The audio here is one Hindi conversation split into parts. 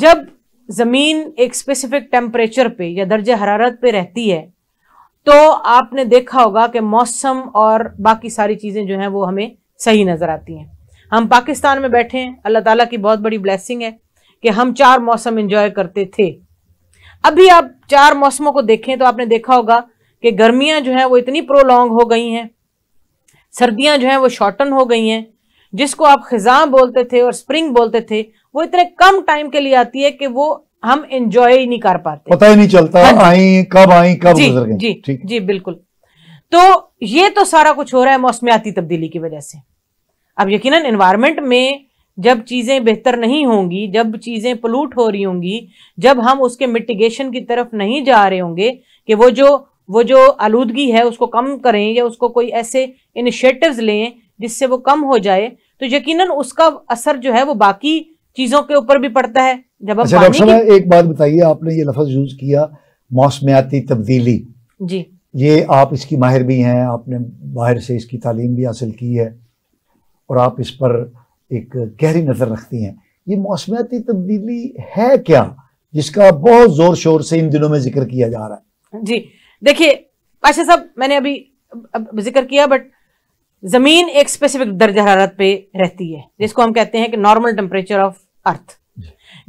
जब ज़मीन एक स्पेसिफिक टेम्परेचर पे या दर्ज हरारत पे रहती है तो आपने देखा होगा कि मौसम और बाकी सारी चीज़ें जो हैं वो हमें सही नज़र आती हैं हम पाकिस्तान में बैठे हैं अल्लाह ताला की बहुत बड़ी ब्लेसिंग है कि हम चार मौसम इंजॉय करते थे अभी आप चार मौसमों को देखें तो आपने देखा होगा कि गर्मियाँ जो हैं वो इतनी प्रोलॉन्ग हो गई हैं सर्दियाँ जो हैं वो शॉर्टन हो गई हैं जिसको आप खिजाम बोलते थे और स्प्रिंग बोलते थे वो इतने कम टाइम के लिए आती है कि वो हम इंजॉय ही नहीं कर पाते पता ही नहीं चलता हाँ आई कब आई कब जी जी ठीक। जी बिल्कुल तो ये तो सारा कुछ हो रहा है मौसमियाती तब्दीली की वजह से अब यकीनन इन्वायरमेंट में जब चीज़ें बेहतर नहीं होंगी जब चीज़ें पोलूट हो रही होंगी जब हम उसके मिटिगेशन की तरफ नहीं जा रहे होंगे कि वो जो वो जो आलूदगी है उसको कम करें या उसको कोई ऐसे इनिशिएटिव्स लें जिससे वो कम हो जाए तो यकीनन उसका असर जो है वो बाकी चीजों के ऊपर भी पड़ता है जब अच्छा डॉक्टर साहब एक बात बताइए आपने ये लफज यूज किया मौसमियाती तब्दीली जी ये आप इसकी माहिर भी हैं आपने बाहर से इसकी तालीम भी हासिल की है और आप इस पर एक गहरी नज़र रखती हैं ये मौसमियाती तब्दीली है क्या जिसका बहुत ज़ोर शोर से इन दिनों में जिक्र किया जा रहा है जी देखिए पाशा अच्छा साहब मैंने अभी जिक्र किया बट जमीन एक स्पेसिफिक दर्ज हरारत पे रहती है जिसको हम कहते हैं कि नॉर्मल टेम्परेचर ऑफ अर्थ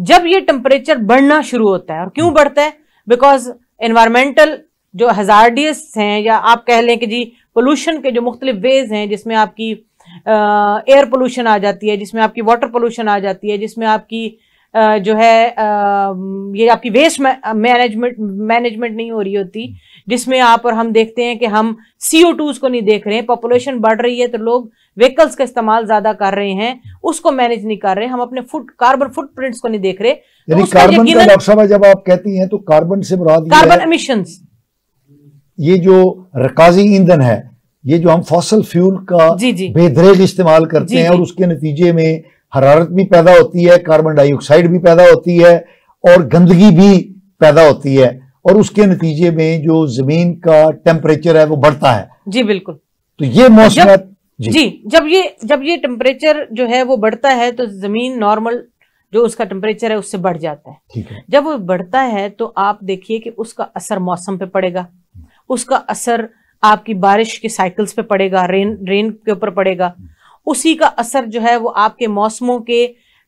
जब ये टेम्परेचर बढ़ना शुरू होता है और क्यों बढ़ता है बिकॉज एनवायरमेंटल जो हजारडियस हैं या आप कह लें कि जी पोल्यूशन के जो मुख्तलिफ वेज हैं जिसमें आपकी एयर पोल्यूशन आ जाती है जिसमें आपकी वाटर पोल्यूशन आ जाती है जिसमें आपकी जो है ये आपकी वेस्ट मैनेजमेंट मैनेजमेंट नहीं हो रही होती जिसमें आप और हम देखते हैं कि हम सी ओ को नहीं देख रहे हैं पॉपुलेशन बढ़ रही है तो लोग व्हीकल्स का इस्तेमाल ज्यादा कर रहे हैं उसको मैनेज नहीं कर रहे हैं हम अपने फुट कार्बन फुटप्रिंट्स को नहीं देख रहे तो यानी तो कार्बन का जब आप कहती हैं तो कार्बन से मुराद कार्बन एमिशन ये जो रकाजी ईंधन है ये जो हम फॉसल फ्यूल का बेदरेज इस्तेमाल करते जी हैं और उसके नतीजे में हरारत भी पैदा होती है कार्बन डाइऑक्साइड भी पैदा होती है और गंदगी भी पैदा होती है और उसके नतीजे में जो जमीन का टेम्परेचर है वो बढ़ता है जी बिल्कुल तो ये मौसम जी, जी जब ये जब ये टेम्परेचर जो है वो बढ़ता है तो जमीन नॉर्मल जो उसका टेम्परेचर है उससे बढ़ जाता है ठीक है जब वो बढ़ता है तो आप देखिए कि उसका असर मौसम पे पड़ेगा उसका असर आपकी बारिश के साइकिल्स पे पड़ेगा रेन रेन के ऊपर पड़ेगा उसी का असर जो है वो आपके मौसमों के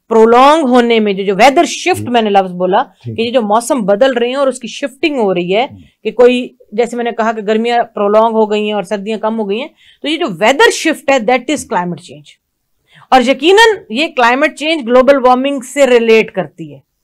प्रोलोंग होने में जो जो वेदर शिफ्ट हम्म। मैंने लफ्ज बोला कि जो मौसम बदल रहे हैं और उसकी शिफ्टिंग हो रही है हम्म। कि कोई जैसे मैंने कहा कि गर्मियां प्रोलोंग हो गई हैं और सर्दियां कम हो गई हैं तो ये जो वेदर शिफ्ट है दैट इज क्लाइमेट चेंज और यकीनन ये क्लाइमेट चेंज ग्लोबल वार्मिंग से रिलेट करती है